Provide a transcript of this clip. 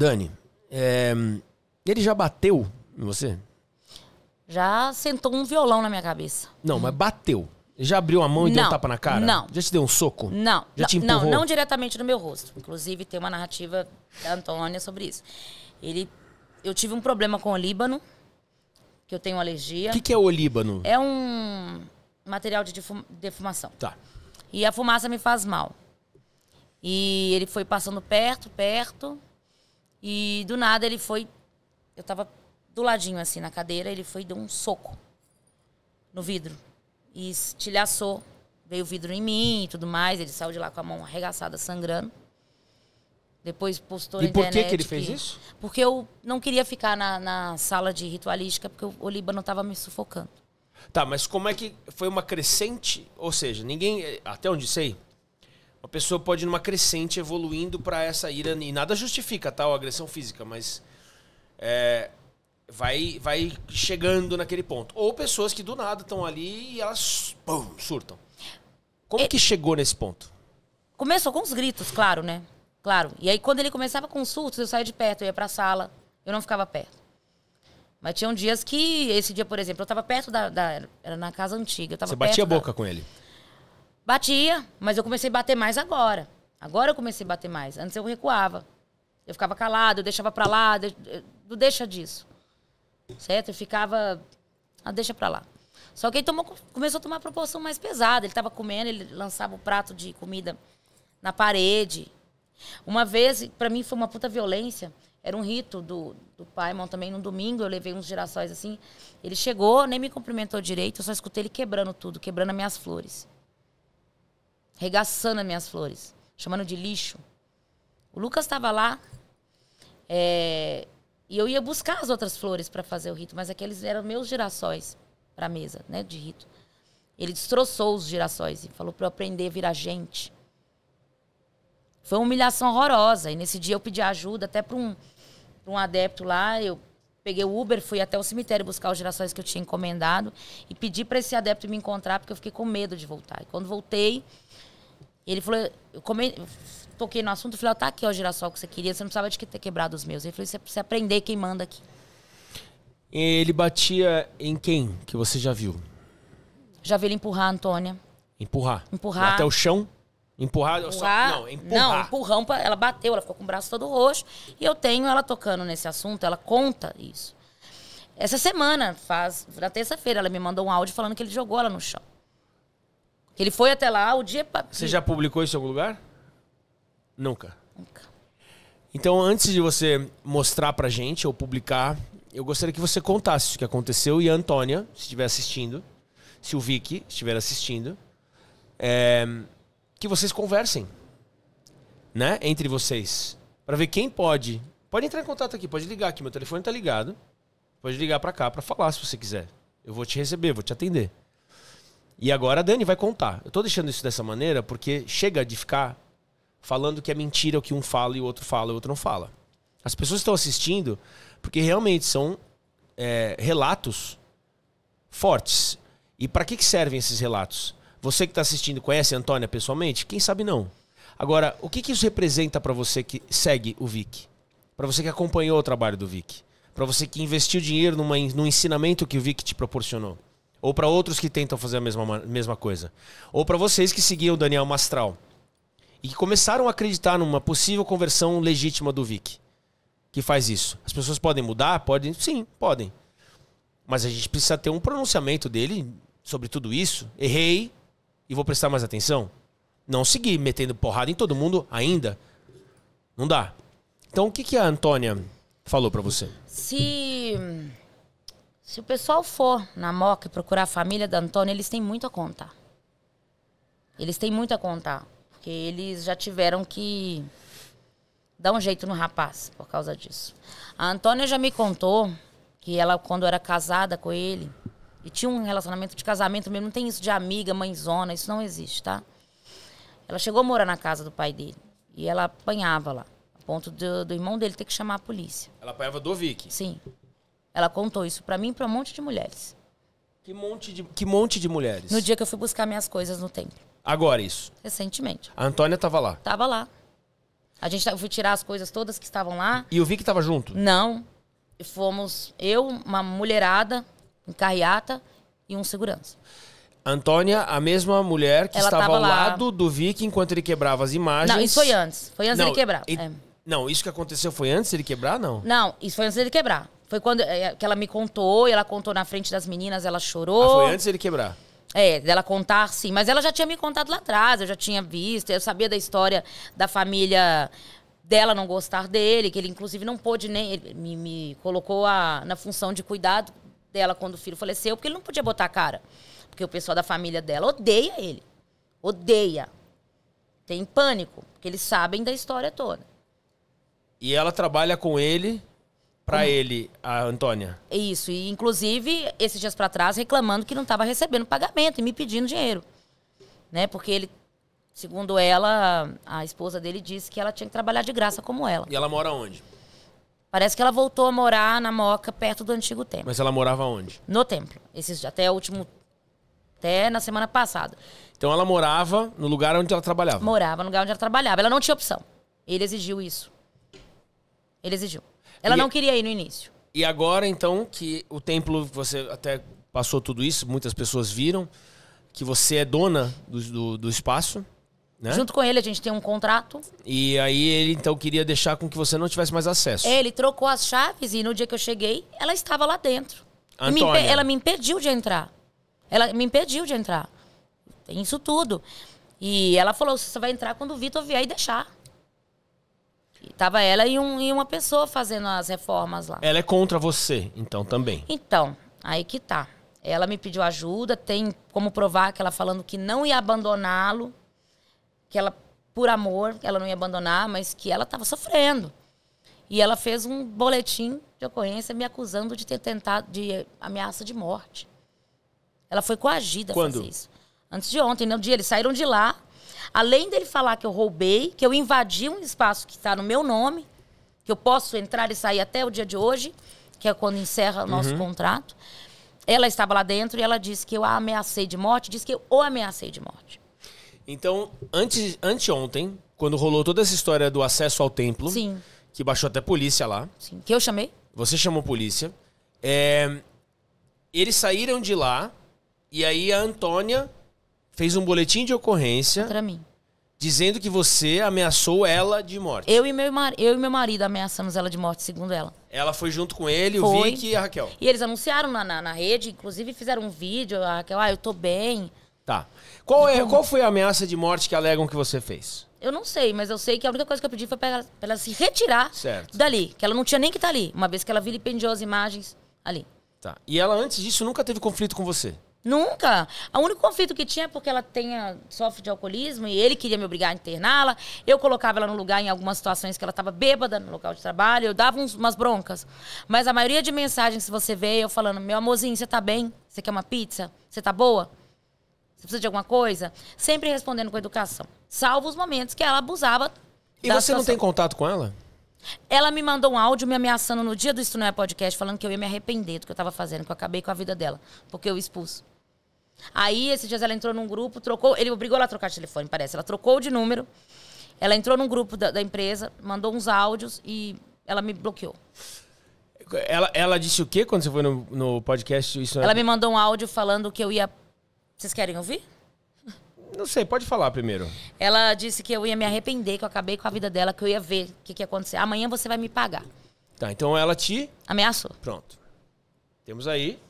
Dani, é, ele já bateu em você? Já sentou um violão na minha cabeça. Não, mas bateu. Já abriu a mão e não, deu um tapa na cara? Não. Já te deu um soco? Não. Já te empurrou? Não, não diretamente no meu rosto. Inclusive, tem uma narrativa da Antônia sobre isso. Ele, eu tive um problema com o Líbano, que eu tenho alergia. O que, que, é o Líbano? É um material de defumação. Tá. E a fumaça me faz mal. E ele foi passando perto, perto. E do nada ele foi. Eu tava do ladinho assim na cadeira, ele foi e deu um soco no vidro. E estilhaçou. Veio o vidro em mim e tudo mais. Ele saiu de lá com a mão arregaçada, sangrando. Depois postou e na internet. E por que, que ele fez que... isso? Porque eu não queria ficar na, na sala de ritualística, porque o Líbano estava me sufocando. Tá, mas como é que foi uma crescente? Ou seja, ninguém. Até onde sei, uma pessoa pode ir numa crescente evoluindo para essa ira. E nada justifica, tal, tá, agressão física, mas. É, vai, vai chegando naquele ponto. Ou pessoas que do nada estão ali e elas pum, surtam. Como é, que chegou nesse ponto? Começou com os gritos, claro, né? Claro. E aí, quando ele começava com surtos, eu saía de perto, eu ia pra sala, eu não ficava perto. Mas tinham dias que, esse dia, por exemplo, eu tava perto da. da era na casa antiga. Você batia a boca da... com ele? Batia, mas eu comecei a bater mais agora. Agora eu comecei a bater mais. Antes eu recuava. Eu ficava calado, eu deixava pra lá, eh, não deixa disso. Certo? Eu ficava. Ah, deixa pra lá. Só que ele tomou, começou a tomar proporção mais pesada. Ele estava comendo, ele lançava o um prato de comida na parede. Uma vez, para mim foi uma puta violência. Era um rito do, do irmão, também. num domingo eu levei uns girassóis assim. Ele chegou, nem me cumprimentou direito, eu só escutei ele quebrando tudo, quebrando as minhas flores regaçando as minhas flores, chamando de lixo. O Lucas estava lá é, e eu ia buscar as outras flores para fazer o rito, mas aqueles eram meus girassóis para a mesa, né, de rito. Ele destroçou os girassóis e falou para eu aprender a virar gente. Foi uma humilhação horrorosa e nesse dia eu pedi ajuda até para um, um adepto lá, eu peguei o Uber, fui até o cemitério buscar os girassóis que eu tinha encomendado e pedi para esse adepto me encontrar porque eu fiquei com medo de voltar. E quando voltei, ele falou, eu come... toquei no assunto, falei, ó, tá aqui ó, o girassol que você queria, você não precisava de ter quebrado os meus. Ele falou, é você precisa aprender quem manda aqui. Ele batia em quem que você já viu? Já vi ele empurrar a Antônia. Empurrar? Empurrar. Até o chão? Empurrar, empurrar só, não, empurrar. Não, empurrão, pra, ela bateu, ela ficou com o braço todo roxo. E eu tenho ela tocando nesse assunto, ela conta isso. Essa semana, faz, na terça-feira, ela me mandou um áudio falando que ele jogou ela no chão. Ele foi até lá o dia. Você já publicou isso em algum lugar? Nunca. Nunca. Então, antes de você mostrar pra gente ou publicar, eu gostaria que você contasse o que aconteceu e a Antônia, se estiver assistindo, se o Vicky estiver assistindo, é, que vocês conversem, né, entre vocês, para ver quem pode. Pode entrar em contato aqui, pode ligar aqui, meu telefone tá ligado. Pode ligar para cá para falar se você quiser. Eu vou te receber, vou te atender. E agora a Dani vai contar. Eu tô deixando isso dessa maneira porque chega de ficar falando que é mentira o que um fala e o outro fala e o outro não fala. As pessoas estão assistindo porque realmente são é, relatos fortes. E para que, que servem esses relatos? Você que está assistindo conhece a Antônia pessoalmente? Quem sabe não. Agora, o que, que isso representa para você que segue o Vic? Para você que acompanhou o trabalho do Vic? Para você que investiu dinheiro numa, num ensinamento que o Vic te proporcionou? Ou para outros que tentam fazer a mesma, mesma coisa. Ou para vocês que seguiam o Daniel Mastral. E que começaram a acreditar numa possível conversão legítima do Vic. Que faz isso. As pessoas podem mudar? Podem? Sim, podem. Mas a gente precisa ter um pronunciamento dele sobre tudo isso. Errei e vou prestar mais atenção. Não seguir metendo porrada em todo mundo ainda. Não dá. Então o que, que a Antônia falou para você? Se se o pessoal for na Moca procurar a família da Antônia, eles têm muito a contar. Eles têm muito a contar. Porque eles já tiveram que dar um jeito no rapaz por causa disso. A Antônia já me contou que ela, quando era casada com ele, e tinha um relacionamento de casamento mesmo, não tem isso de amiga, mãezona, isso não existe, tá? Ela chegou a morar na casa do pai dele. E ela apanhava lá. A ponto do, do irmão dele ter que chamar a polícia. Ela apanhava do Vic? Sim. Ela contou isso para mim e pra um monte de mulheres. Que monte de, que monte de mulheres? No dia que eu fui buscar minhas coisas no templo. Agora isso? Recentemente. A Antônia tava lá? Tava lá. A gente eu fui tirar as coisas todas que estavam lá. E eu vi que tava junto? Não. Fomos eu, uma mulherada, um carreata e um segurança. Antônia, a mesma mulher que Ela estava ao lado do Vic enquanto ele quebrava as imagens. Não, isso foi antes. Foi antes não, dele quebrar. E... É. Não, isso que aconteceu foi antes dele quebrar, não? Não, isso foi antes dele quebrar. Foi quando é, que ela me contou, e ela contou na frente das meninas, ela chorou. Ah, foi antes dele quebrar? É, dela contar, sim. Mas ela já tinha me contado lá atrás, eu já tinha visto, eu sabia da história da família dela não gostar dele, que ele inclusive não pôde nem. Ele me, me colocou a, na função de cuidado dela quando o filho faleceu, porque ele não podia botar a cara. Porque o pessoal da família dela odeia ele. Odeia. Tem pânico, porque eles sabem da história toda. E ela trabalha com ele para é? ele, a Antônia. Isso, e inclusive, esses dias para trás, reclamando que não estava recebendo pagamento e me pedindo dinheiro. Né? Porque ele, segundo ela, a esposa dele disse que ela tinha que trabalhar de graça como ela. E ela mora onde? Parece que ela voltou a morar na Moca, perto do antigo templo. Mas ela morava onde? No templo. Esses, até o último. Até na semana passada. Então ela morava no lugar onde ela trabalhava? Morava no lugar onde ela trabalhava. Ela não tinha opção. Ele exigiu isso. Ele exigiu. Ela e, não queria ir no início. E agora, então, que o templo, você até passou tudo isso, muitas pessoas viram, que você é dona do, do, do espaço. Né? Junto com ele, a gente tem um contrato. E aí ele então queria deixar com que você não tivesse mais acesso. É, ele trocou as chaves e no dia que eu cheguei, ela estava lá dentro. Me ela me impediu de entrar. Ela me impediu de entrar. Tem isso tudo. E ela falou: você vai entrar quando o Vitor vier e deixar estava tava ela e, um, e uma pessoa fazendo as reformas lá. Ela é contra você, então, também? Então, aí que tá. Ela me pediu ajuda, tem como provar que ela falando que não ia abandoná-lo, que ela, por amor, ela não ia abandonar, mas que ela estava sofrendo. E ela fez um boletim de ocorrência me acusando de ter tentado de ameaça de morte. Ela foi coagida Quando? a fazer isso. Antes de ontem, no dia eles saíram de lá, Além dele falar que eu roubei, que eu invadi um espaço que está no meu nome, que eu posso entrar e sair até o dia de hoje, que é quando encerra o nosso uhum. contrato. Ela estava lá dentro e ela disse que eu a ameacei de morte, disse que eu o ameacei de morte. Então, antes, anteontem, quando rolou toda essa história do acesso ao templo, Sim. que baixou até polícia lá. Sim, que eu chamei. Você chamou polícia. É, eles saíram de lá e aí a Antônia fez um boletim de ocorrência. Contra mim. Dizendo que você ameaçou ela de morte. Eu e meu, mar... eu e meu marido ameaçamos ela de morte, segundo ela. Ela foi junto com ele, foi. o Vic e a Raquel. E eles anunciaram na, na, na, rede, inclusive fizeram um vídeo, a Raquel, ah, eu tô bem. Tá. Qual, é, então- qual foi a ameaça de morte que alegam que você fez? Eu não sei, mas eu sei que a única coisa que eu pedi foi pra ela, pra ela se retirar certo. dali. Que ela não tinha nem que estar tá ali, uma vez que ela vilipendiou as imagens ali. Tá. E ela, antes disso, nunca teve conflito com você? Nunca. O único conflito que tinha é porque ela tenha, sofre de alcoolismo e ele queria me obrigar a interná-la. Eu colocava ela no lugar em algumas situações que ela estava bêbada no local de trabalho, eu dava uns, umas broncas. Mas a maioria de mensagens que você vê, eu falando: meu amorzinho, você tá bem? Você quer uma pizza? Você tá boa? Você precisa de alguma coisa? Sempre respondendo com educação. Salvo os momentos que ela abusava. E você situação. não tem contato com ela? Ela me mandou um áudio me ameaçando no dia do Isto Não É Podcast, falando que eu ia me arrepender do que eu estava fazendo, que eu acabei com a vida dela, porque eu expus. Aí, esses dias ela entrou num grupo, trocou. Ele obrigou ela a trocar de telefone, parece. Ela trocou de número. Ela entrou num grupo da, da empresa, mandou uns áudios e ela me bloqueou. Ela, ela disse o quê quando você foi no, no podcast? Isso é ela é... me mandou um áudio falando que eu ia. Vocês querem ouvir? Não sei, pode falar primeiro. Ela disse que eu ia me arrepender, que eu acabei com a vida dela, que eu ia ver o que, que ia acontecer. Amanhã você vai me pagar. Tá, então ela te. Ameaçou. Pronto. Temos aí.